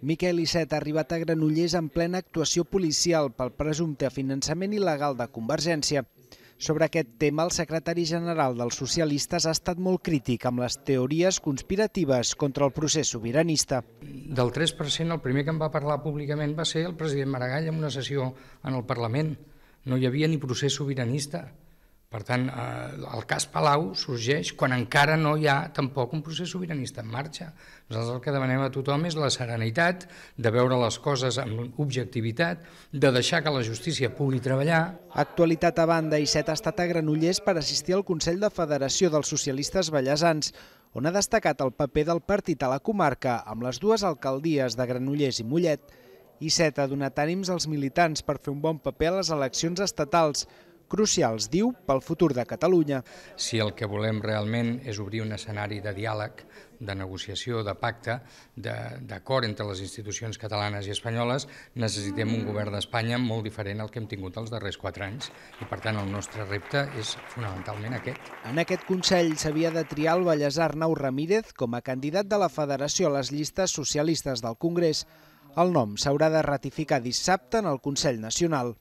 Miquel Iceta ha arribat a Granollers en plena actuació policial pel presumpte finançament il·legal de Convergència. Sobre aquest tema, el secretari general dels socialistes ha estat molt crític amb les teories conspiratives contra el procés sobiranista. Del 3%, el primer que en va parlar públicament va ser el president Maragall en una sessió en el Parlament. No hi havia ni procés sobiranista. Per tant, eh, el cas Palau sorgeix quan encara no hi ha tampoc un procés sobiranista en marxa. Nosaltres el que demanem a tothom és la serenitat de veure les coses amb objectivitat, de deixar que la justícia pugui treballar. Actualitat a banda, set ha estat a Granollers per assistir al Consell de Federació dels Socialistes Vallesans, on ha destacat el paper del partit a la comarca amb les dues alcaldies de Granollers i Mollet. I set ha donat ànims als militants per fer un bon paper a les eleccions estatals, crucials, diu, pel futur de Catalunya. Si el que volem realment és obrir un escenari de diàleg, de negociació, de pacte, d'acord entre les institucions catalanes i espanyoles, necessitem un govern d'Espanya molt diferent al que hem tingut els darrers quatre anys i, per tant, el nostre repte és fonamentalment aquest. En aquest Consell s'havia de triar el Vallès Arnau Ramírez com a candidat de la Federació a les llistes socialistes del Congrés. El nom s'haurà de ratificar dissabte en el Consell Nacional.